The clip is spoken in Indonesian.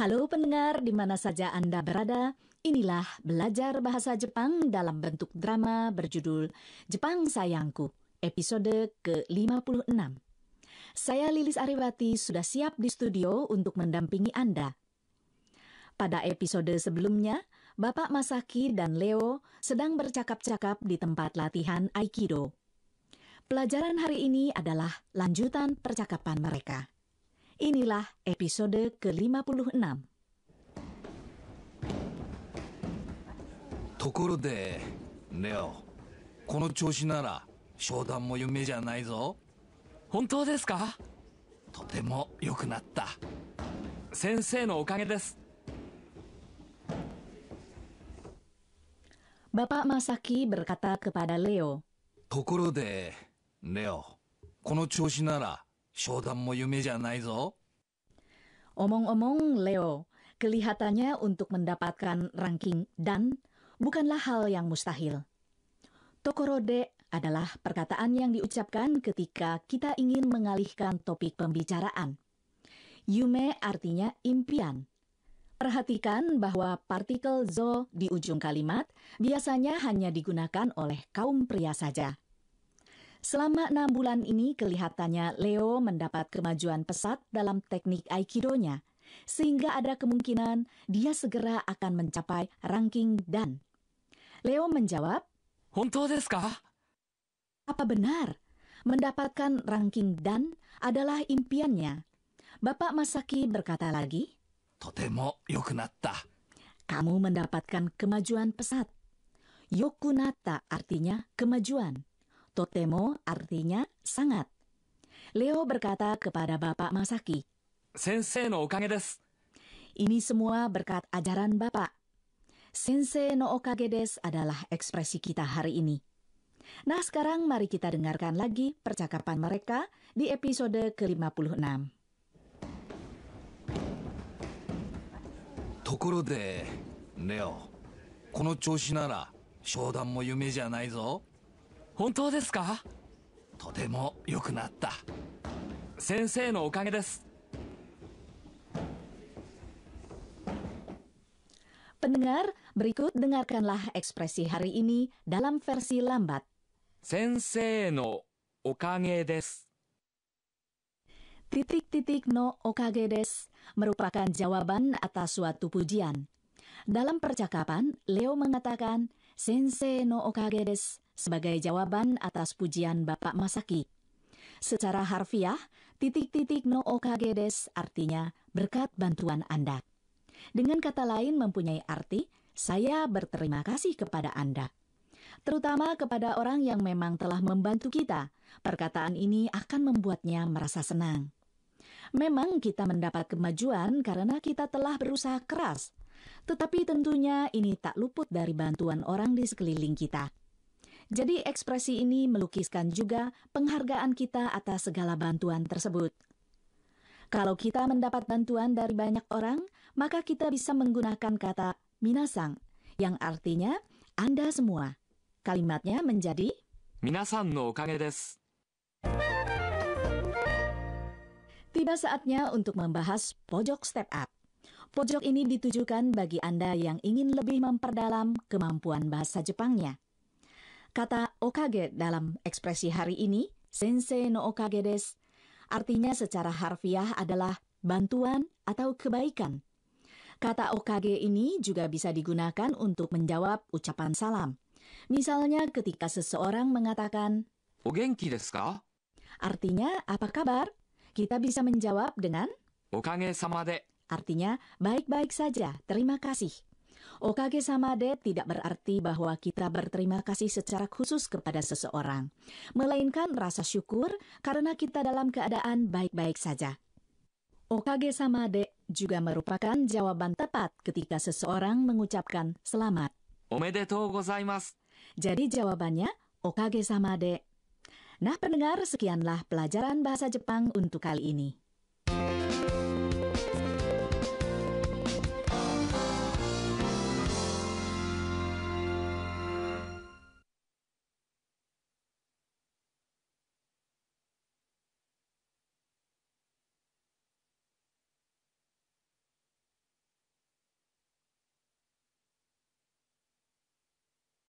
Halo pendengar di mana saja Anda berada, inilah Belajar Bahasa Jepang dalam bentuk drama berjudul Jepang Sayangku, episode ke-56. Saya Lilis Ariwati sudah siap di studio untuk mendampingi Anda. Pada episode sebelumnya, Bapak Masaki dan Leo sedang bercakap-cakap di tempat latihan Aikido. Pelajaran hari ini adalah lanjutan percakapan mereka. Inilah episode ke-56. ところで、レオ、この調子なら商談も夢じゃないぞ。本当ですかとても良くなった。先生のおかげです。Bapak Masaki berkata kepada Leo, ところで、レオ、この調子なら omong omong Leo, kelihatannya untuk mendapatkan ranking dan bukanlah hal yang mustahil. Tokorode adalah perkataan yang diucapkan ketika kita ingin mengalihkan topik pembicaraan. Yume artinya impian. Perhatikan bahwa partikel zo di ujung kalimat biasanya hanya digunakan oleh kaum pria saja. Selama enam bulan ini kelihatannya Leo mendapat kemajuan pesat dalam teknik Aikidonya, sehingga ada kemungkinan dia segera akan mencapai ranking dan. Leo menjawab, Apa benar? Mendapatkan ranking dan adalah impiannya. Bapak Masaki berkata lagi, Totemo Kamu mendapatkan kemajuan pesat. Yokunata artinya kemajuan. Totemo artinya sangat. Leo berkata kepada Bapak Masaki, Sensei no okage desu. Ini semua berkat ajaran Bapak. Sensei no okage desu adalah ekspresi kita hari ini. Nah sekarang mari kita dengarkan lagi percakapan mereka di episode ke-56. zo. 本当ですかとても良くなった先生のおかげです Pendengar, berikut dengarkanlah ekspresi hari ini dalam versi lambat. Sensei no okage desu. Titik-titik no okage desu merupakan jawaban atas suatu pujian. Dalam percakapan, Leo mengatakan, Sensei no okage desu sebagai jawaban atas pujian Bapak Masaki. Secara harfiah, titik-titik no okagedes artinya berkat bantuan Anda. Dengan kata lain mempunyai arti, saya berterima kasih kepada Anda. Terutama kepada orang yang memang telah membantu kita, perkataan ini akan membuatnya merasa senang. Memang kita mendapat kemajuan karena kita telah berusaha keras, tetapi tentunya ini tak luput dari bantuan orang di sekeliling kita. Jadi ekspresi ini melukiskan juga penghargaan kita atas segala bantuan tersebut. Kalau kita mendapat bantuan dari banyak orang, maka kita bisa menggunakan kata minasang, yang artinya Anda semua. Kalimatnya menjadi Minasan no okage Tiba saatnya untuk membahas pojok step up. Pojok ini ditujukan bagi Anda yang ingin lebih memperdalam kemampuan bahasa Jepangnya. Kata okage dalam ekspresi hari ini, sensei no okage des, artinya secara harfiah adalah bantuan atau kebaikan. Kata okage ini juga bisa digunakan untuk menjawab ucapan salam. Misalnya ketika seseorang mengatakan, Ogenki desu ka? Artinya, apa kabar? Kita bisa menjawab dengan, Okage sama de. Artinya, baik-baik saja, terima kasih. Okage Samade tidak berarti bahwa kita berterima kasih secara khusus kepada seseorang, melainkan rasa syukur karena kita dalam keadaan baik-baik saja. Okage Samade juga merupakan jawaban tepat ketika seseorang mengucapkan selamat. Omedetou gozaimasu. Jadi jawabannya Okage Samade. Nah pendengar, sekianlah pelajaran bahasa Jepang untuk kali ini.